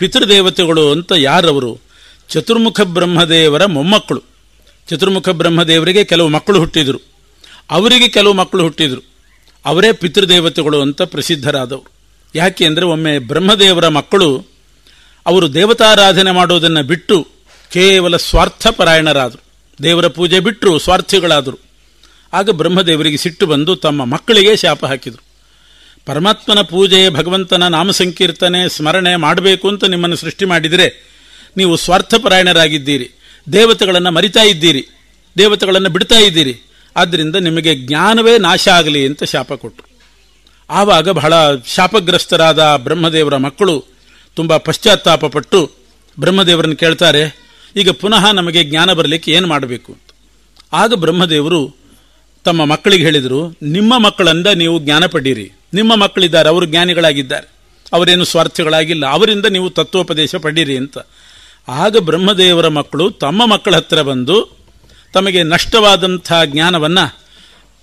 ಪಿತೃದೇವತೆಗಳು ಅಂತ ಯಾರವರು ಚತುರ್ಮುಖ ಬ್ರಹ್ಮದೇವರ ಮೊಮ್ಮಕ್ಕಳು ಚತುರ್ಮುಖ ಬ್ರಹ್ಮದೇವರಿಗೆ ಕೆಲವು ಮಕ್ಕಳು ಹುಟ್ಟಿದರು ಅವರಿಗೆ ಕೆಲವು ಮಕ್ಕಳು ಹುಟ್ಟಿದರು ಅವರೇ ಪಿತೃದೇವತೆಗಳು ಅಂತ ಪ್ರಸಿದ್ಧರಾದವರು ಯಾಕೆ ಅಂದರೆ ಒಮ್ಮೆ ಬ್ರಹ್ಮದೇವರ ಮಕ್ಕಳು ಅವರು ದೇವತಾರಾಧನೆ ಮಾಡೋದನ್ನು ಬಿಟ್ಟು ಕೇವಲ ಸ್ವಾರ್ಥಪರಾಯಣರಾದರು ದೇವರ ಪೂಜೆ ಬಿಟ್ಟರು ಸ್ವಾರ್ಥಿಗಳಾದರು ಆಗ ಬ್ರಹ್ಮದೇವರಿಗೆ ಸಿಟ್ಟು ಬಂದು ತಮ್ಮ ಮಕ್ಕಳಿಗೆ ಶಾಪ ಹಾಕಿದರು ಪರಮಾತ್ಮನ ಪೂಜೆ ಭಗವಂತನ ನಾಮ ಸಂಕೀರ್ತನೆ ಸ್ಮರಣೆ ಮಾಡಬೇಕು ಅಂತ ನಿಮ್ಮನ್ನು ಸೃಷ್ಟಿ ಮಾಡಿದರೆ ನೀವು ಸ್ವಾರ್ಥಪರಾಯಣರಾಗಿದ್ದೀರಿ ದೇವತೆಗಳನ್ನು ಮರಿತಾ ಇದ್ದೀರಿ ದೇವತೆಗಳನ್ನು ಬಿಡ್ತಾ ಇದ್ದೀರಿ ಆದ್ದರಿಂದ ನಿಮಗೆ ಜ್ಞಾನವೇ ನಾಶ ಆಗಲಿ ಅಂತ ಶಾಪ ಕೊಟ್ಟರು ಆವಾಗ ಬಹಳ ಶಾಪಗ್ರಸ್ತರಾದ ಬ್ರಹ್ಮದೇವರ ಮಕ್ಕಳು ತುಂಬ ಪಟ್ಟು ಬ್ರಹ್ಮದೇವರನ್ನು ಕೇಳ್ತಾರೆ ಈಗ ಪುನಃ ನಮಗೆ ಜ್ಞಾನ ಬರಲಿಕ್ಕೆ ಏನು ಮಾಡಬೇಕು ಅಂತ ಆಗ ಬ್ರಹ್ಮದೇವರು ತಮ್ಮ ಮಕ್ಕಳಿಗೆ ಹೇಳಿದರು ನಿಮ್ಮ ಮಕ್ಕಳಂದ ನೀವು ಜ್ಞಾನ ಪಡೀರಿ ನಿಮ್ಮ ಮಕ್ಕಳಿದ್ದಾರೆ ಅವರು ಜ್ಞಾನಿಗಳಾಗಿದ್ದಾರೆ ಅವರೇನು ಸ್ವಾರ್ಥಿಗಳಾಗಿಲ್ಲ ಅವರಿಂದ ನೀವು ತತ್ವೋಪದೇಶ ಪಡೀರಿ ಅಂತ ಆಗ ಬ್ರಹ್ಮದೇವರ ಮಕ್ಕಳು ತಮ್ಮ ಮಕ್ಕಳ ಹತ್ರ ಬಂದು ತಮಗೆ ನಷ್ಟವಾದಂಥ ಜ್ಞಾನವನ್ನು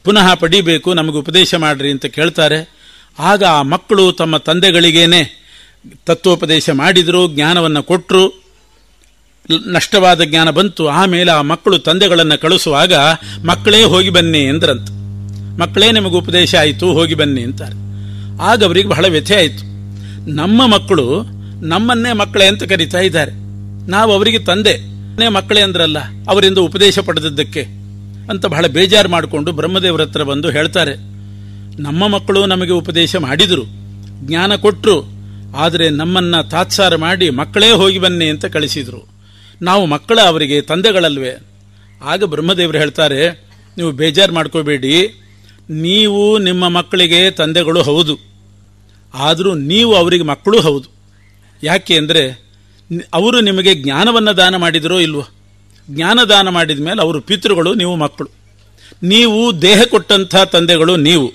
ಪುನಃ ಪಡೀಬೇಕು ನಮಗೆ ಉಪದೇಶ ಮಾಡಿರಿ ಅಂತ ಕೇಳ್ತಾರೆ ಆಗ ಆ ಮಕ್ಕಳು ತಮ್ಮ ತಂದೆಗಳಿಗೇನೆ ತತ್ವೋಪದೇಶ ಮಾಡಿದರು ಜ್ಞಾನವನ್ನು ಕೊಟ್ಟರು ನಷ್ಟವಾದ ಜ್ಞಾನ ಬಂತು ಆಮೇಲೆ ಆ ಮಕ್ಕಳು ತಂದೆಗಳನ್ನು ಕಳಿಸುವಾಗ ಮಕ್ಕಳೇ ಹೋಗಿ ಬನ್ನಿ ಎಂದ್ರಂತ ಮಕ್ಕಳೇ ನಿಮಗೆ ಉಪದೇಶ ಆಯಿತು ಹೋಗಿ ಬನ್ನಿ ಅಂತಾರೆ ಆಗ ಅವರಿಗೆ ಬಹಳ ವ್ಯಥೆ ಆಯಿತು ನಮ್ಮ ಮಕ್ಕಳು ನಮ್ಮನ್ನೇ ಮಕ್ಕಳೇ ಅಂತ ಕರೀತಾ ಇದ್ದಾರೆ ನಾವು ಅವರಿಗೆ ತಂದೆ ಮಕ್ಕಳೇ ಅಂದ್ರಲ್ಲ ಅವರಿಂದ ಉಪದೇಶ ಪಡೆದದ್ದಕ್ಕೆ ಅಂತ ಬಹಳ ಬೇಜಾರು ಮಾಡಿಕೊಂಡು ಬ್ರಹ್ಮದೇವರ ಹತ್ರ ಬಂದು ಹೇಳ್ತಾರೆ ನಮ್ಮ ಮಕ್ಕಳು ನಮಗೆ ಉಪದೇಶ ಮಾಡಿದರು ಜ್ಞಾನ ಕೊಟ್ಟರು ಆದರೆ ನಮ್ಮನ್ನ ತಾತ್ಸಾರ ಮಾಡಿ ಮಕ್ಕಳೇ ಹೋಗಿ ಬನ್ನಿ ಅಂತ ಕಳಿಸಿದರು ನಾವು ಮಕ್ಕಳ ಅವರಿಗೆ ತಂದೆಗಳಲ್ವೇ ಆಗ ಬ್ರಹ್ಮದೇವರು ಹೇಳ್ತಾರೆ ನೀವು ಬೇಜಾರು ಮಾಡ್ಕೋಬೇಡಿ ನೀವು ನಿಮ್ಮ ಮಕ್ಕಳಿಗೆ ತಂದೆಗಳು ಹೌದು ಆದರೂ ನೀವು ಅವರಿಗೆ ಮಕ್ಕಳು ಹೌದು ಯಾಕೆ ಅಂದರೆ ಅವರು ನಿಮಗೆ ಜ್ಞಾನವನ್ನು ದಾನ ಮಾಡಿದರೋ ಇಲ್ವೋ ಜ್ಞಾನ ದಾನ ಮಾಡಿದ ಮೇಲೆ ಅವರು ಪಿತೃಗಳು ನೀವು ಮಕ್ಕಳು ನೀವು ದೇಹ ಕೊಟ್ಟಂಥ ತಂದೆಗಳು ನೀವು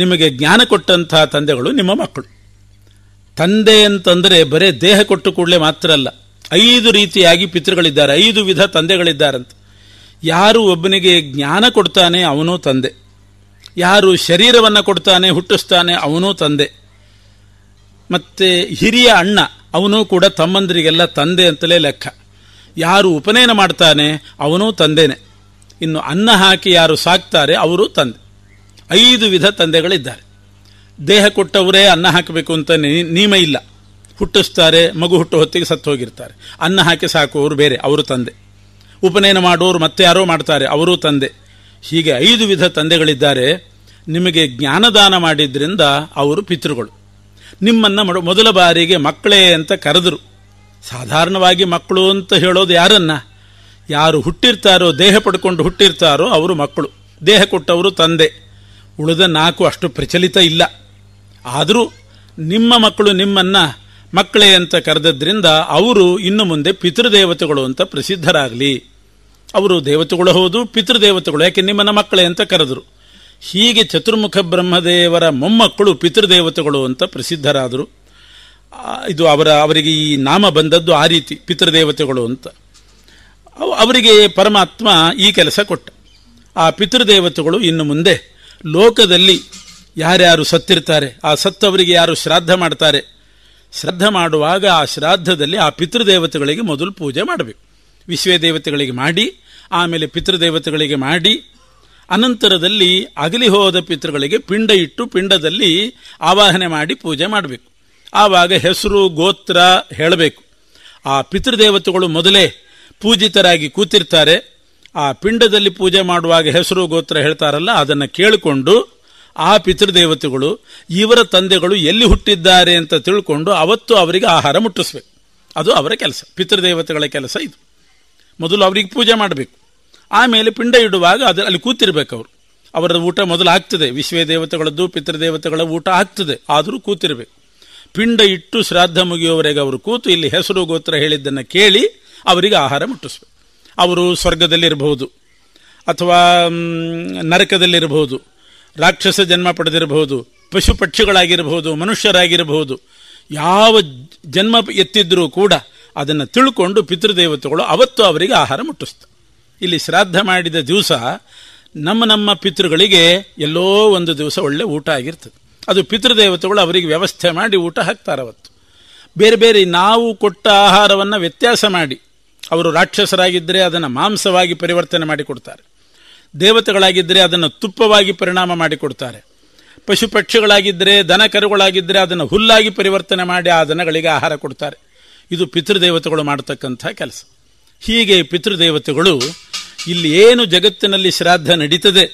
ನಿಮಗೆ ಜ್ಞಾನ ಕೊಟ್ಟಂಥ ತಂದೆಗಳು ನಿಮ್ಮ ಮಕ್ಕಳು ತಂದೆ ಅಂತಂದರೆ ಬರೇ ದೇಹ ಕೊಟ್ಟು ಕೂಡಲೇ ಮಾತ್ರ ಅಲ್ಲ ಐದು ರೀತಿಯಾಗಿ ಪಿತೃಗಳಿದ್ದಾರೆ ಐದು ವಿಧ ತಂದೆಗಳಿದ್ದಾರಂತ ಯಾರು ಒಬ್ಬನಿಗೆ ಜ್ಞಾನ ಕೊಡ್ತಾನೆ ಅವನು ತಂದೆ ಯಾರು ಶರೀರವನ್ನು ಕೊಡ್ತಾನೆ ಹುಟ್ಟಿಸ್ತಾನೆ ಅವನೂ ತಂದೆ ಮತ್ತು ಹಿರಿಯ ಅಣ್ಣ ಅವನೂ ಕೂಡ ತಮ್ಮಂದರಿಗೆಲ್ಲ ತಂದೆ ಅಂತಲೇ ಲೆಕ್ಕ ಯಾರು ಉಪನಯನ ಮಾಡ್ತಾನೆ ಅವನೂ ತಂದೆನೆ ಇನ್ನು ಅನ್ನ ಹಾಕಿ ಯಾರು ಸಾಕ್ತಾರೆ ಅವರು ತಂದೆ ಐದು ವಿಧ ತಂದೆಗಳಿದ್ದಾರೆ ದೇಹ ಕೊಟ್ಟವರೇ ಅನ್ನ ಹಾಕಬೇಕು ಅಂತ ನಿಯಮ ಇಲ್ಲ ಹುಟ್ಟಿಸ್ತಾರೆ ಮಗು ಹುಟ್ಟು ಹೊತ್ತಿಗೆ ಸತ್ತು ಹೋಗಿರ್ತಾರೆ ಅನ್ನ ಹಾಕಿ ಸಾಕುವವರು ಬೇರೆ ಅವರು ತಂದೆ ಉಪನಯನ ಮಾಡೋರು ಮತ್ತೆ ಯಾರೋ ಮಾಡ್ತಾರೆ ಅವರೂ ತಂದೆ ಹೀಗೆ ಐದು ವಿಧ ತಂದೆಗಳಿದ್ದಾರೆ ನಿಮಗೆ ಜ್ಞಾನದಾನ ಮಾಡಿದ್ರಿಂದ ಅವರು ಪಿತೃಗಳು ನಿಮ್ಮನ್ನು ಮೊದಲ ಬಾರಿಗೆ ಮಕ್ಕಳೇ ಅಂತ ಕರೆದರು ಸಾಧಾರಣವಾಗಿ ಮಕ್ಕಳು ಅಂತ ಹೇಳೋದು ಯಾರನ್ನ ಯಾರು ಹುಟ್ಟಿರ್ತಾರೋ ದೇಹ ಪಡ್ಕೊಂಡು ಹುಟ್ಟಿರ್ತಾರೋ ಅವರು ಮಕ್ಕಳು ದೇಹ ಕೊಟ್ಟವರು ತಂದೆ ಉಳಿದ ನಾಲ್ಕು ಅಷ್ಟು ಪ್ರಚಲಿತ ಇಲ್ಲ ಆದರೂ ನಿಮ್ಮ ಮಕ್ಕಳು ನಿಮ್ಮನ್ನು ಮಕ್ಕಳೇ ಅಂತ ಕರೆದದ್ರಿಂದ ಅವರು ಇನ್ನು ಮುಂದೆ ಪಿತೃದೇವತೆಗಳು ಅಂತ ಪ್ರಸಿದ್ಧರಾಗಲಿ ಅವರು ದೇವತೆಗಳು ಹೌದು ಪಿತೃದೇವತೆಗಳು ಯಾಕೆ ನಿಮ್ಮನ್ನ ಮಕ್ಕಳೇ ಅಂತ ಕರೆದರು ಹೀಗೆ ಚತುರ್ಮುಖ ಬ್ರಹ್ಮದೇವರ ಮೊಮ್ಮಕ್ಕಳು ಪಿತೃದೇವತೆಗಳು ಅಂತ ಪ್ರಸಿದ್ಧರಾದರು ಇದು ಅವರ ಅವರಿಗೆ ಈ ನಾಮ ಬಂದದ್ದು ಆ ರೀತಿ ಪಿತೃದೇವತೆಗಳು ಅಂತ ಅವರಿಗೆ ಪರಮಾತ್ಮ ಈ ಕೆಲಸ ಕೊಟ್ಟ ಆ ಪಿತೃದೇವತೆಗಳು ಇನ್ನು ಮುಂದೆ ಲೋಕದಲ್ಲಿ ಯಾರ್ಯಾರು ಸತ್ತಿರ್ತಾರೆ ಆ ಸತ್ತವರಿಗೆ ಯಾರು ಶ್ರಾದ್ದ ಮಾಡ್ತಾರೆ ಶ್ರದ್ಧ ಮಾಡುವಾಗ ಆ ಶ್ರಾದ್ದದಲ್ಲಿ ಆ ಪಿತೃದೇವತೆಗಳಿಗೆ ಮೊದಲು ಪೂಜೆ ಮಾಡಬೇಕು ವಿಶ್ವೇ ದೇವತೆಗಳಿಗೆ ಮಾಡಿ ಆಮೇಲೆ ಪಿತೃದೇವತೆಗಳಿಗೆ ಮಾಡಿ ಅನಂತರದಲ್ಲಿ ಅಗಲಿ ಹೋದ ಪಿತೃಗಳಿಗೆ ಪಿಂಡ ಇಟ್ಟು ಪಿಂಡದಲ್ಲಿ ಆವಾಹನೆ ಮಾಡಿ ಪೂಜೆ ಮಾಡಬೇಕು ಆವಾಗ ಹೆಸರು ಗೋತ್ರ ಹೇಳಬೇಕು ಆ ಪಿತೃದೇವತೆಗಳು ಮೊದಲೇ ಪೂಜಿತರಾಗಿ ಕೂತಿರ್ತಾರೆ ಆ ಪಿಂಡದಲ್ಲಿ ಪೂಜೆ ಮಾಡುವಾಗ ಹೆಸರು ಗೋತ್ರ ಹೇಳ್ತಾರಲ್ಲ ಅದನ್ನು ಕೇಳಿಕೊಂಡು ಆ ಪಿತೃದೇವತೆಗಳು ಇವರ ತಂದೆಗಳು ಎಲ್ಲಿ ಹುಟ್ಟಿದ್ದಾರೆ ಅಂತ ತಿಳ್ಕೊಂಡು ಅವತ್ತು ಅವರಿಗೆ ಆಹಾರ ಮುಟ್ಟಿಸ್ಬೇಕು ಅದು ಅವರ ಕೆಲಸ ಪಿತೃದೇವತೆಗಳ ಕೆಲಸ ಇದು ಮೊದಲು ಅವರಿಗೆ ಪೂಜೆ ಮಾಡಬೇಕು ಆಮೇಲೆ ಪಿಂಡ ಇಡುವಾಗ ಅದು ಅಲ್ಲಿ ಕೂತಿರ್ಬೇಕು ಅವರು ಅವರ ಊಟ ಮೊದಲು ಆಗ್ತದೆ ವಿಶ್ವೇ ದೇವತೆಗಳದ್ದು ಪಿತೃದೇವತೆಗಳ ಊಟ ಆಗ್ತದೆ ಆದರೂ ಕೂತಿರ್ಬೇಕು ಪಿಂಡ ಇಟ್ಟು ಶ್ರಾದ್ದ ಮುಗಿಯುವವರೆಗೆ ಅವರು ಕೂತು ಇಲ್ಲಿ ಹೆಸರು ಗೋತ್ರ ಹೇಳಿದ್ದನ್ನು ಕೇಳಿ ಅವರಿಗೆ ಆಹಾರ ಮುಟ್ಟಿಸ್ಬೇಕು ಅವರು ಸ್ವರ್ಗದಲ್ಲಿರಬಹುದು ಅಥವಾ ನರಕದಲ್ಲಿರಬಹುದು ರಾಕ್ಷಸ ಜನ್ಮ ಪಡೆದಿರಬಹುದು ಪಶು ಪಕ್ಷಿಗಳಾಗಿರಬಹುದು ಮನುಷ್ಯರಾಗಿರಬಹುದು ಯಾವ ಜನ್ಮ ಎತ್ತಿದ್ರೂ ಕೂಡ ಅದನ್ನು ತಿಳ್ಕೊಂಡು ಪಿತೃದೇವತೆಗಳು ಅವತ್ತು ಅವರಿಗೆ ಆಹಾರ ಮುಟ್ಟಿಸ್ತು ಇಲ್ಲಿ ಶ್ರಾದ್ದ ಮಾಡಿದ ದಿವಸ ನಮ್ಮ ನಮ್ಮ ಪಿತೃಗಳಿಗೆ ಎಲ್ಲೋ ಒಂದು ದಿವಸ ಒಳ್ಳೆ ಊಟ ಆಗಿರ್ತದೆ ಅದು ಪಿತೃದೇವತೆಗಳು ಅವರಿಗೆ ವ್ಯವಸ್ಥೆ ಮಾಡಿ ಊಟ ಹಾಕ್ತಾರೆ ಅವತ್ತು ಬೇರೆ ಬೇರೆ ನಾವು ಕೊಟ್ಟ ಆಹಾರವನ್ನು ವ್ಯತ್ಯಾಸ ಮಾಡಿ ಅವರು ರಾಕ್ಷಸರಾಗಿದ್ದರೆ ಅದನ್ನು ಮಾಂಸವಾಗಿ ಪರಿವರ್ತನೆ ಮಾಡಿಕೊಡ್ತಾರೆ ದೇವತೆಗಳಾಗಿದ್ದರೆ ಅದನ್ನು ತುಪ್ಪವಾಗಿ ಪರಿಣಾಮ ಮಾಡಿಕೊಡ್ತಾರೆ ಪಶು ಪಕ್ಷಿಗಳಾಗಿದ್ದರೆ ದನ ಕರುಗಳಾಗಿದ್ದರೆ ಅದನ್ನು ಹುಲ್ಲಾಗಿ ಪರಿವರ್ತನೆ ಮಾಡಿ ಆ ದನಗಳಿಗೆ ಆಹಾರ ಕೊಡ್ತಾರೆ ಇದು ಪಿತೃದೇವತೆಗಳು ಮಾಡತಕ್ಕಂಥ ಕೆಲಸ ಹೀಗೆ ಪಿತೃದೇವತೆಗಳು ಇಲ್ಲಿ ಏನು ಜಗತ್ತಿನಲ್ಲಿ ಶ್ರಾದ್ದ ನಡೀತದೆ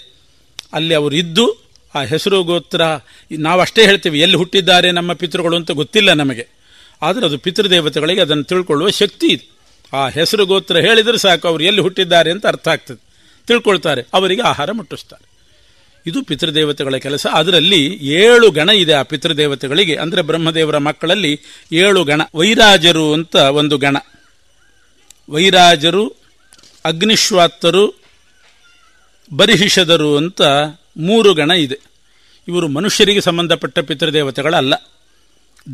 ಅಲ್ಲಿ ಅವರಿದ್ದು ಆ ಹೆಸರು ಗೋತ್ರ ನಾವಷ್ಟೇ ಹೇಳ್ತೀವಿ ಎಲ್ಲಿ ಹುಟ್ಟಿದ್ದಾರೆ ನಮ್ಮ ಪಿತೃಗಳು ಅಂತ ಗೊತ್ತಿಲ್ಲ ನಮಗೆ ಆದರೆ ಅದು ಪಿತೃದೇವತೆಗಳಿಗೆ ಅದನ್ನು ತಿಳ್ಕೊಳ್ಳುವ ಶಕ್ತಿ ಇದೆ ಆ ಹೆಸರು ಗೋತ್ರ ಹೇಳಿದರೆ ಸಾಕು ಅವರು ಎಲ್ಲಿ ಹುಟ್ಟಿದ್ದಾರೆ ಅಂತ ಅರ್ಥ ಆಗ್ತದೆ ತಿಳ್ಕೊಳ್ತಾರೆ ಅವರಿಗೆ ಆಹಾರ ಮುಟ್ಟಿಸ್ತಾರೆ ಇದು ಪಿತೃದೇವತೆಗಳ ಕೆಲಸ ಅದರಲ್ಲಿ ಏಳು ಗಣ ಇದೆ ಆ ಪಿತೃದೇವತೆಗಳಿಗೆ ಅಂದರೆ ಬ್ರಹ್ಮದೇವರ ಮಕ್ಕಳಲ್ಲಿ ಏಳು ಗಣ ವೈರಾಜರು ಅಂತ ಒಂದು ಗಣ ವೈರಾಜರು ಅಗ್ನಿಶ್ವಾತ್ತರು ಬರಿಹಿಷದರು ಅಂತ ಮೂರು ಗಣ ಇದೆ ಇವರು ಮನುಷ್ಯರಿಗೆ ಸಂಬಂಧಪಟ್ಟ ಪಿತೃದೇವತೆಗಳಲ್ಲ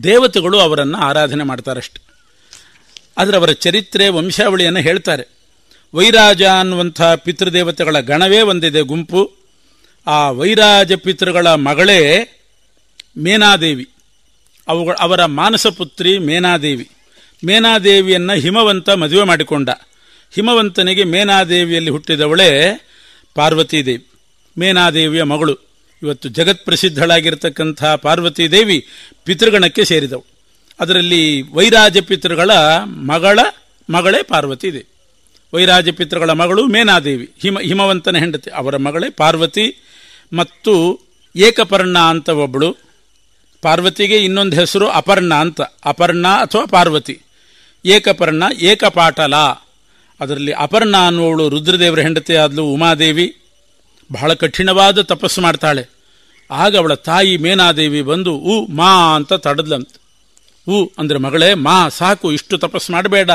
ದೇವತೆಗಳು ಅವರನ್ನು ಆರಾಧನೆ ಮಾಡ್ತಾರಷ್ಟೆ ಆದರೆ ಅವರ ಚರಿತ್ರೆ ವಂಶಾವಳಿಯನ್ನು ಹೇಳ್ತಾರೆ ವೈರಾಜ ಅನ್ನುವಂಥ ಪಿತೃದೇವತೆಗಳ ಗಣವೇ ಒಂದಿದೆ ಗುಂಪು ಆ ವೈರಾಜ ಪಿತೃಗಳ ಮಗಳೇ ಮೇನಾದೇವಿ ಅವುಗಳ ಅವರ ಮಾನಸ ಪುತ್ರಿ ಮೇನಾದೇವಿ ಮೇನಾದೇವಿಯನ್ನು ಹಿಮವಂತ ಮದುವೆ ಮಾಡಿಕೊಂಡ ಹಿಮವಂತನಿಗೆ ಮೇನಾದೇವಿಯಲ್ಲಿ ಹುಟ್ಟಿದವಳೇ ಪಾರ್ವತೀದೇವಿ ಮೇನಾದೇವಿಯ ಮಗಳು ಇವತ್ತು ಜಗತ್ಪ್ರಸಿದ್ಧಳಾಗಿರ್ತಕ್ಕಂಥ ಪಾರ್ವತೀದೇವಿ ಪಿತೃಗಣಕ್ಕೆ ಸೇರಿದವು ಅದರಲ್ಲಿ ವೈರಾಜ ಪಿತೃಗಳ ಮಗಳ ಮಗಳೇ ಪಾರ್ವತೀದೇವಿ ವೈರಾಜ ಪಿತೃಗಳ ಮಗಳು ಮೇನಾದೇವಿ ಹಿಮ ಹಿಮವಂತನ ಹೆಂಡತಿ ಅವರ ಮಗಳೇ ಪಾರ್ವತಿ ಮತ್ತು ಏಕಪರ್ಣ ಅಂತ ಒಬ್ಬಳು ಪಾರ್ವತಿಗೆ ಇನ್ನೊಂದು ಹೆಸರು ಅಪರ್ಣ ಅಂತ ಅಪರ್ಣ ಅಥವಾ ಪಾರ್ವತಿ ಏಕಪರ್ಣ ಏಕಪಾಟಲ ಅದರಲ್ಲಿ ಅಪರ್ಣ ಅನ್ನುವಳು ರುದ್ರದೇವರ ಹೆಂಡತಿ ಆದಲು ಉಮಾದೇವಿ ಬಹಳ ಕಠಿಣವಾದ ತಪಸ್ಸು ಮಾಡ್ತಾಳೆ ಆಗ ಅವಳ ತಾಯಿ ಮೇನಾದೇವಿ ಬಂದು ಉ ಮಾ ಅಂತ ತಡೆದ್ಲಂತ ಊ ಅಂದರೆ ಮಗಳೇ ಮಾ ಸಾಕು ಇಷ್ಟು ತಪಸ್ಸು ಮಾಡಬೇಡ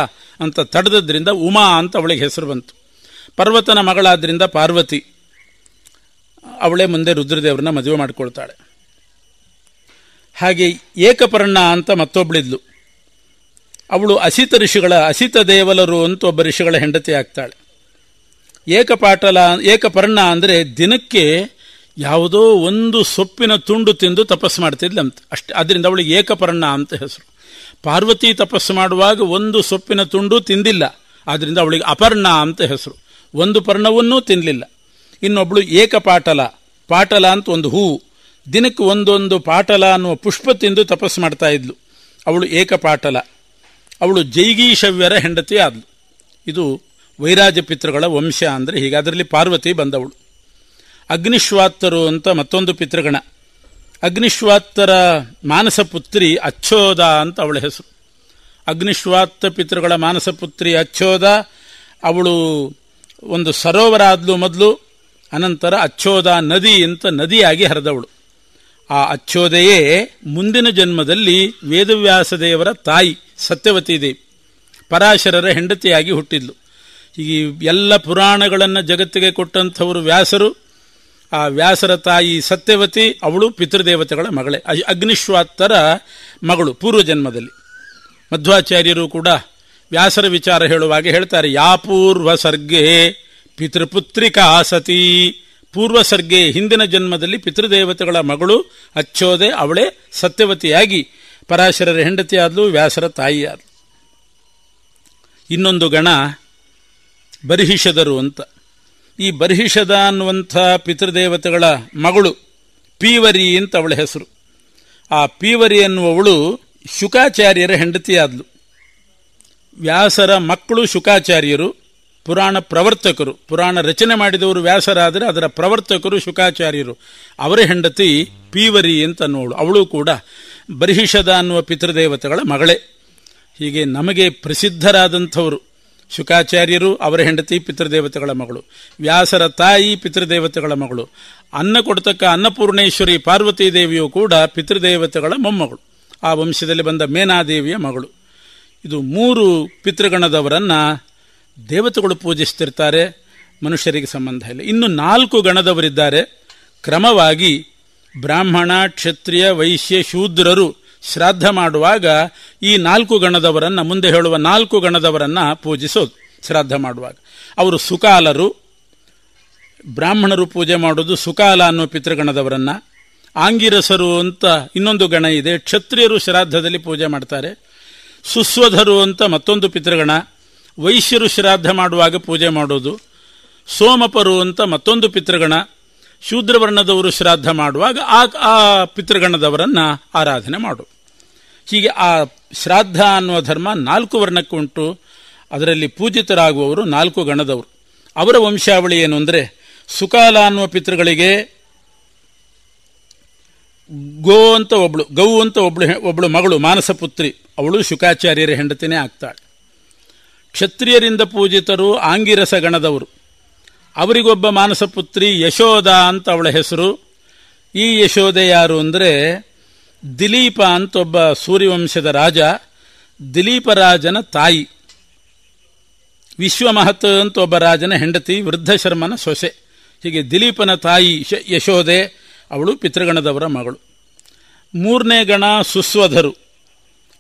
ಅಂತ ತಡೆದ್ರಿಂದ ಉಮಾ ಅಂತ ಅವಳಿಗೆ ಹೆಸರು ಬಂತು ಪರ್ವತನ ಮಗಳಾದ್ರಿಂದ ಪಾರ್ವತಿ ಅವಳೇ ಮುಂದೆ ರುದ್ರದೇವರನ್ನ ಮದುವೆ ಮಾಡಿಕೊಳ್ತಾಳೆ ಹಾಗೆ ಏಕಪರ್ಣ ಅಂತ ಮತ್ತೊಬ್ಬಳಿದ್ಲು ಅವಳು ಅಸಿತ ಋಷಿಗಳ ಅಸಿತ ದೇವಲರು ಅಂತ ಒಬ್ಬ ಋಷಿಗಳ ಹೆಂಡತಿ ಆಗ್ತಾಳೆ ಏಕಪಾಟಲ ಏಕಪರ್ಣ ಅಂದರೆ ದಿನಕ್ಕೆ ಯಾವುದೋ ಒಂದು ಸೊಪ್ಪಿನ ತುಂಡು ತಿಂದು ತಪಸ್ಸು ಮಾಡ್ತಿದ್ಲಂತ ಅಷ್ಟೇ ಅದರಿಂದ ಅವಳಿಗೆ ಏಕಪರ್ಣ ಅಂತ ಹೆಸರು ಪಾರ್ವತಿ ತಪಸ್ಸು ಮಾಡುವಾಗ ಒಂದು ಸೊಪ್ಪಿನ ತುಂಡು ತಿಂದಿಲ್ಲ ಆದ್ದರಿಂದ ಅವಳಿಗೆ ಅಪರ್ಣ ಅಂತ ಹೆಸರು ಒಂದು ಪರ್ಣವನ್ನೂ ತಿನ್ನಲಿಲ್ಲ ಇನ್ನೊಬ್ಳು ಏಕಪಾಟಲ ಪಾಟಲ ಅಂತ ಒಂದು ಹೂವು ದಿನಕ್ಕೆ ಒಂದೊಂದು ಪಾಟಲ ಅನ್ನುವ ಪುಷ್ಪ ತಿಂದು ತಪಸ್ಸು ಮಾಡ್ತಾ ಇದ್ಲು ಅವಳು ಏಕಪಾಟಲ ಅವಳು ಜೈಗೀಶವ್ಯರ ಹೆಂಡತಿ ಆದ್ಲು ಇದು ವೈರಾಜ ಪಿತೃಗಳ ವಂಶ ಅಂದರೆ ಹೀಗೆ ಅದರಲ್ಲಿ ಪಾರ್ವತಿ ಬಂದವಳು ಅಗ್ನಿಶ್ವಾತ್ತರು ಅಂತ ಮತ್ತೊಂದು ಪಿತೃಗಣ ಅಗ್ನಿಶ್ವಾತ್ತರ ಮಾನಸ ಪುತ್ರಿ ಅಚ್ಚೋದ ಅಂತ ಅವಳ ಹೆಸರು ಅಗ್ನಿಶ್ವಾತ್ತ ಪಿತೃಗಳ ಮಾನಸ ಪುತ್ರಿ ಅಚ್ಚೋದ ಅವಳು ಒಂದು ಸರೋವರ ಆದ್ಲು ಮೊದಲು ಅನಂತರ ಅಚ್ಚೋದ ನದಿ ಅಂತ ನದಿಯಾಗಿ ಹರಿದವಳು ಆ ಅಚ್ಚೋದೆಯೇ ಮುಂದಿನ ಜನ್ಮದಲ್ಲಿ ವೇದವ್ಯಾಸ ದೇವರ ತಾಯಿ ಸತ್ಯವತಿ ದೇವಿ ಪರಾಶರರ ಹೆಂಡತಿಯಾಗಿ ಹುಟ್ಟಿದ್ಲು ಈ ಎಲ್ಲ ಪುರಾಣಗಳನ್ನು ಜಗತ್ತಿಗೆ ಕೊಟ್ಟಂಥವರು ವ್ಯಾಸರು ಆ ವ್ಯಾಸರ ತಾಯಿ ಸತ್ಯವತಿ ಅವಳು ಪಿತೃದೇವತೆಗಳ ಮಗಳೇ ಅಗ್ನಿಶ್ವಾತ್ತರ ಮಗಳು ಪೂರ್ವ ಜನ್ಮದಲ್ಲಿ ಮಧ್ವಾಚಾರ್ಯರು ಕೂಡ ವ್ಯಾಸರ ವಿಚಾರ ಹೇಳುವಾಗ ಹೇಳ್ತಾರೆ ಯಾಪೂರ್ವ ಸರ್ಗೆ ಪಿತೃಪುತ್ರಿಕಾ ಸತಿ ಪೂರ್ವಸರ್ಗೆ ಹಿಂದಿನ ಜನ್ಮದಲ್ಲಿ ಪಿತೃದೇವತೆಗಳ ಮಗಳು ಅಚ್ಚೋದೆ ಅವಳೇ ಸತ್ಯವತಿಯಾಗಿ ಪರಾಶರರ ಹೆಂಡತಿಯಾದಲು ವ್ಯಾಸರ ತಾಯಿಯಾದಲು ಇನ್ನೊಂದು ಗಣ ಬರಿಹಿಷದರು ಅಂತ ಈ ಬರಿಹಿಷದ ಅನ್ನುವಂಥ ಪಿತೃದೇವತೆಗಳ ಮಗಳು ಪೀವರಿ ಅಂತ ಅವಳ ಹೆಸರು ಆ ಪೀವರಿ ಅನ್ನುವವಳು ಶುಕಾಚಾರ್ಯರ ಹೆಂಡತಿಯಾದಳು ವ್ಯಾಸರ ಮಕ್ಕಳು ಶುಕಾಚಾರ್ಯರು ಪುರಾಣ ಪ್ರವರ್ತಕರು ಪುರಾಣ ರಚನೆ ಮಾಡಿದವರು ವ್ಯಾಸರಾದರೆ ಅದರ ಪ್ರವರ್ತಕರು ಶುಕಾಚಾರ್ಯರು ಅವರ ಹೆಂಡತಿ ಪೀವರಿ ಅಂತ ನೋಡು ಅವಳು ಕೂಡ ಬರಿಹಿಷದ ಅನ್ನುವ ಪಿತೃದೇವತೆಗಳ ಮಗಳೇ ಹೀಗೆ ನಮಗೆ ಪ್ರಸಿದ್ಧರಾದಂಥವರು ಶುಕಾಚಾರ್ಯರು ಅವರ ಹೆಂಡತಿ ಪಿತೃದೇವತೆಗಳ ಮಗಳು ವ್ಯಾಸರ ತಾಯಿ ಪಿತೃದೇವತೆಗಳ ಮಗಳು ಅನ್ನ ಕೊಡ್ತಕ್ಕ ಅನ್ನಪೂರ್ಣೇಶ್ವರಿ ಪಾರ್ವತೀ ದೇವಿಯು ಕೂಡ ಪಿತೃದೇವತೆಗಳ ಮೊಮ್ಮಗಳು ಆ ವಂಶದಲ್ಲಿ ಬಂದ ಮೇನಾದೇವಿಯ ಮಗಳು ಇದು ಮೂರು ಪಿತೃಗಣದವರನ್ನು ದೇವತೆಗಳು ಪೂಜಿಸ್ತಿರ್ತಾರೆ ಮನುಷ್ಯರಿಗೆ ಸಂಬಂಧ ಇಲ್ಲ ಇನ್ನು ನಾಲ್ಕು ಗಣದವರಿದ್ದಾರೆ ಕ್ರಮವಾಗಿ ಬ್ರಾಹ್ಮಣ ಕ್ಷತ್ರಿಯ ವೈಶ್ಯ ಶೂದ್ರರು ಶ್ರಾದ್ದ ಮಾಡುವಾಗ ಈ ನಾಲ್ಕು ಗಣದವರನ್ನು ಮುಂದೆ ಹೇಳುವ ನಾಲ್ಕು ಗಣದವರನ್ನು ಪೂಜಿಸೋದು ಶ್ರಾದ್ದ ಮಾಡುವಾಗ ಅವರು ಸುಕಾಲರು ಬ್ರಾಹ್ಮಣರು ಪೂಜೆ ಮಾಡೋದು ಸುಕಾಲ ಅನ್ನೋ ಪಿತೃಗಣದವರನ್ನು ಆಂಗಿರಸರು ಅಂತ ಇನ್ನೊಂದು ಗಣ ಇದೆ ಕ್ಷತ್ರಿಯರು ಶ್ರಾದ್ದದಲ್ಲಿ ಪೂಜೆ ಮಾಡ್ತಾರೆ ಸುಸ್ವಧರು ಅಂತ ಮತ್ತೊಂದು ಪಿತೃಗಣ ವೈಶ್ಯರು ಶ್ರಾದ್ದ ಮಾಡುವಾಗ ಪೂಜೆ ಮಾಡೋದು ಸೋಮಪರು ಅಂತ ಮತ್ತೊಂದು ಪಿತೃಗಣ ಶೂದ್ರವರ್ಣದವರು ಶ್ರಾದ್ದ ಮಾಡುವಾಗ ಆ ಆ ಪಿತೃಗಣದವರನ್ನು ಆರಾಧನೆ ಮಾಡು ಹೀಗೆ ಆ ಶ್ರಾದ್ದ ಅನ್ನುವ ಧರ್ಮ ನಾಲ್ಕು ಉಂಟು ಅದರಲ್ಲಿ ಪೂಜಿತರಾಗುವವರು ನಾಲ್ಕು ಗಣದವರು ಅವರ ವಂಶಾವಳಿ ಏನು ಅಂದರೆ ಸುಕಾಲ ಅನ್ನುವ ಪಿತೃಗಳಿಗೆ ಗೋ ಅಂತ ಒಬ್ಳು ಗೌ ಅಂತ ಒಬ್ಳು ಒಬ್ಳು ಮಗಳು ಮಾನಸ ಅವಳು ಶುಕಾಚಾರ್ಯರ ಹೆಂಡತಿನೇ ಆಗ್ತಾಳೆ ಕ್ಷತ್ರಿಯರಿಂದ ಪೂಜಿತರು ಆಂಗಿರಸ ಗಣದವರು ಅವರಿಗೊಬ್ಬ ಮಾನಸಪುತ್ರಿ ಯಶೋಧ ಅಂತ ಅವಳ ಹೆಸರು ಈ ಯಶೋಧೆ ಯಾರು ಅಂದರೆ ದಿಲೀಪ ಅಂತ ಒಬ್ಬ ಸೂರ್ಯವಂಶದ ರಾಜ ದಿಲೀಪರಾಜನ ರಾಜನ ತಾಯಿ ವಿಶ್ವಮಹತ್ ಅಂತ ಒಬ್ಬ ರಾಜನ ಹೆಂಡತಿ ವೃದ್ಧ ಶರ್ಮನ ಸೊಸೆ ಹೀಗೆ ದಿಲೀಪನ ತಾಯಿ ಯಶೋಧೆ ಅವಳು ಪಿತೃಗಣದವರ ಮಗಳು ಮೂರನೇ ಗಣ ಸುಸ್ವಧರು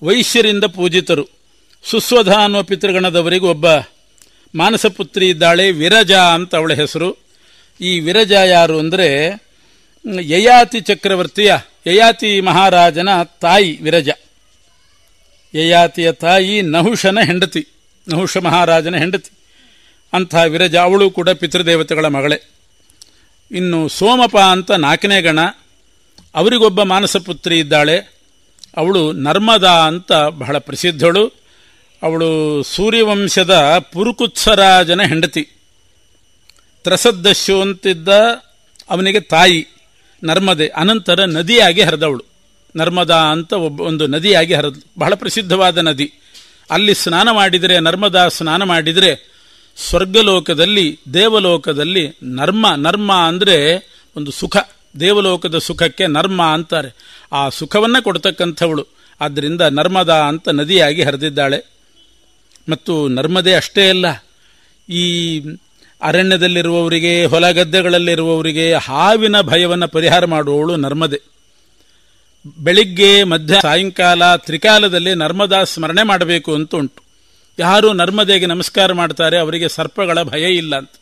ವೈಶ್ಯರಿಂದ ಪೂಜಿತರು ಸುಸ್ವಧ ಅನ್ನುವ ಪಿತೃಗಣದವರಿಗೆ ಒಬ್ಬ ಮಾನಸಪುತ್ರಿ ಇದ್ದಾಳೆ ವಿರಜಾ ಅಂತ ಅವಳ ಹೆಸರು ಈ ವಿರಜ ಯಾರು ಅಂದರೆ ಯಯಾತಿ ಚಕ್ರವರ್ತಿಯ ಯಯಾತಿ ಮಹಾರಾಜನ ತಾಯಿ ವಿರಜ ಯಯಾತಿಯ ತಾಯಿ ನಹುಷನ ಹೆಂಡತಿ ನಹುಷ ಮಹಾರಾಜನ ಹೆಂಡತಿ ಅಂಥ ವಿರಜ ಅವಳು ಕೂಡ ಪಿತೃದೇವತೆಗಳ ಮಗಳೇ ಇನ್ನು ಸೋಮಪ ಅಂತ ನಾಲ್ಕನೇ ಗಣ ಅವರಿಗೊಬ್ಬ ಮಾನಸಪುತ್ರಿ ಇದ್ದಾಳೆ ಅವಳು ನರ್ಮದಾ ಅಂತ ಬಹಳ ಪ್ರಸಿದ್ಧಳು ಅವಳು ಸೂರ್ಯವಂಶದ ಪುರುಕುತ್ಸರಾಜನ ಹೆಂಡತಿ ತ್ರಸದ್ದಶು ಅಂತಿದ್ದ ಅವನಿಗೆ ತಾಯಿ ನರ್ಮದೆ ಅನಂತರ ನದಿಯಾಗಿ ಹರಿದವಳು ನರ್ಮದಾ ಅಂತ ಒಬ್ಬ ಒಂದು ನದಿಯಾಗಿ ಹರಿದು ಬಹಳ ಪ್ರಸಿದ್ಧವಾದ ನದಿ ಅಲ್ಲಿ ಸ್ನಾನ ಮಾಡಿದರೆ ನರ್ಮದಾ ಸ್ನಾನ ಮಾಡಿದರೆ ಸ್ವರ್ಗಲೋಕದಲ್ಲಿ ದೇವಲೋಕದಲ್ಲಿ ನರ್ಮ ನರ್ಮ ಅಂದರೆ ಒಂದು ಸುಖ ದೇವಲೋಕದ ಸುಖಕ್ಕೆ ನರ್ಮ ಅಂತಾರೆ ಆ ಸುಖವನ್ನು ಕೊಡ್ತಕ್ಕಂಥವಳು ಆದ್ದರಿಂದ ನರ್ಮದಾ ಅಂತ ನದಿಯಾಗಿ ಹರಿದಿದ್ದಾಳೆ ಮತ್ತು ನರ್ಮದೆ ಅಷ್ಟೇ ಅಲ್ಲ ಈ ಅರಣ್ಯದಲ್ಲಿರುವವರಿಗೆ ಹೊಲ ಗದ್ದೆಗಳಲ್ಲಿರುವವರಿಗೆ ಹಾವಿನ ಭಯವನ್ನು ಪರಿಹಾರ ಮಾಡುವವಳು ನರ್ಮದೆ ಬೆಳಿಗ್ಗೆ ಮಧ್ಯ ಸಾಯಂಕಾಲ ತ್ರಿಕಾಲದಲ್ಲಿ ನರ್ಮದಾ ಸ್ಮರಣೆ ಮಾಡಬೇಕು ಅಂತ ಉಂಟು ಯಾರು ನರ್ಮದೆಗೆ ನಮಸ್ಕಾರ ಮಾಡ್ತಾರೆ ಅವರಿಗೆ ಸರ್ಪಗಳ ಭಯ ಇಲ್ಲ ಅಂತ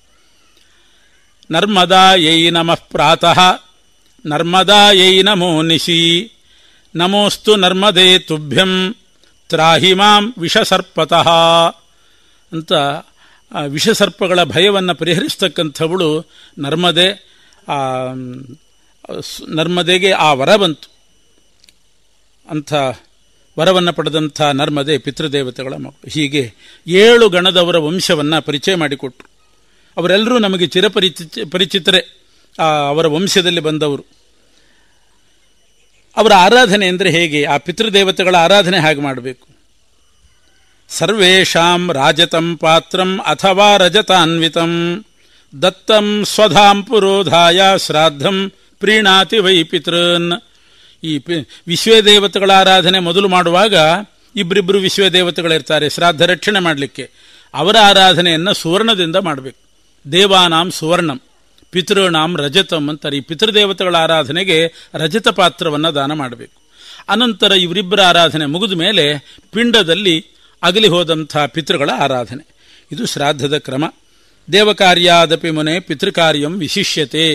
ನರ್ಮದಾ ಯೈ ನಮಃ ಪ್ರಾತಃ ನರ್ಮದಾ ಯೈ ನಮೋ ನಿಶಿ ನಮೋಸ್ತು ನರ್ಮದೇ ತುಭ್ಯಂ ತ್ರಾಹಿ ಮಾಂ ವಿಷಸರ್ಪತಃ ಅಂತ ವಿಷಸರ್ಪಗಳ ಭಯವನ್ನು ಪರಿಹರಿಸ್ತಕ್ಕಂಥವಳು ನರ್ಮದೆ ನರ್ಮದೆಗೆ ಆ ವರ ಬಂತು ಅಂಥ ವರವನ್ನು ಪಡೆದಂಥ ನರ್ಮದೆ ಪಿತೃದೇವತೆಗಳ ಮಕ್ಕಳು ಹೀಗೆ ಏಳು ಗಣದವರ ವಂಶವನ್ನು ಪರಿಚಯ ಮಾಡಿಕೊಟ್ರು ಅವರೆಲ್ಲರೂ ನಮಗೆ ಚಿರಪರಿಚಿ ಪರಿಚಿತರೆ ಅವರ ವಂಶದಲ್ಲಿ ಬಂದವರು ಅವರ ಆರಾಧನೆ ಅಂದರೆ ಹೇಗೆ ಆ ಪಿತೃದೇವತೆಗಳ ಆರಾಧನೆ ಹಾಗೆ ಮಾಡಬೇಕು ಸರ್ವೇಷಾಂ ರಾಜತಂ ಪಾತ್ರಂ ಅಥವಾ ರಜತಾನ್ವಿತಂ ದತ್ತಂ ಸ್ವಧಾಂ ಪುರೋಧಾಯ ಶ್ರಾದ್ದಂ ಪ್ರೀಣಾತಿ ವೈ ಪಿತೃನ್ ಈ ವಿಶ್ವೇ ದೇವತೆಗಳ ಆರಾಧನೆ ಮೊದಲು ಮಾಡುವಾಗ ಇಬ್ಬರಿಬ್ಬರು ವಿಶ್ವೇ ದೇವತೆಗಳಿರ್ತಾರೆ ಶ್ರಾದ್ದ ರಕ್ಷಣೆ ಮಾಡಲಿಕ್ಕೆ ಅವರ ಆರಾಧನೆಯನ್ನು ಸುವರ್ಣದಿಂದ ಮಾಡಬೇಕು ದೇವಾನಾಂ ಸುವರ್ಣಂ ಪಿತೃಣಾಂ ರಜತಂ ಅಂತಾರೆ ಈ ಪಿತೃದೇವತೆಗಳ ಆರಾಧನೆಗೆ ರಜತ ಪಾತ್ರವನ್ನು ದಾನ ಮಾಡಬೇಕು ಅನಂತರ ಇವರಿಬ್ಬರ ಆರಾಧನೆ ಮುಗಿದ ಮೇಲೆ ಪಿಂಡದಲ್ಲಿ ಅಗಲಿ ಹೋದಂಥ ಪಿತೃಗಳ ಆರಾಧನೆ ಇದು ಶ್ರಾದ್ದದ ಕ್ರಮ ದೇವಕಾರ್ಯಾದಪಿ ಮುನೆ ಪಿತೃಕಾರ್ಯಂ ವಿಶಿಷ್ಯತೆ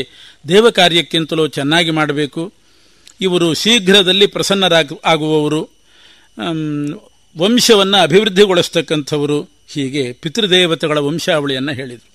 ದೇವಕಾರ್ಯಕ್ಕಿಂತಲೂ ಚೆನ್ನಾಗಿ ಮಾಡಬೇಕು ಇವರು ಶೀಘ್ರದಲ್ಲಿ ಪ್ರಸನ್ನರಾಗ ಆಗುವವರು ವಂಶವನ್ನು ಅಭಿವೃದ್ಧಿಗೊಳಿಸ್ತಕ್ಕಂಥವರು ಹೀಗೆ ಪಿತೃದೇವತೆಗಳ ವಂಶಾವಳಿಯನ್ನು ಹೇಳಿದರು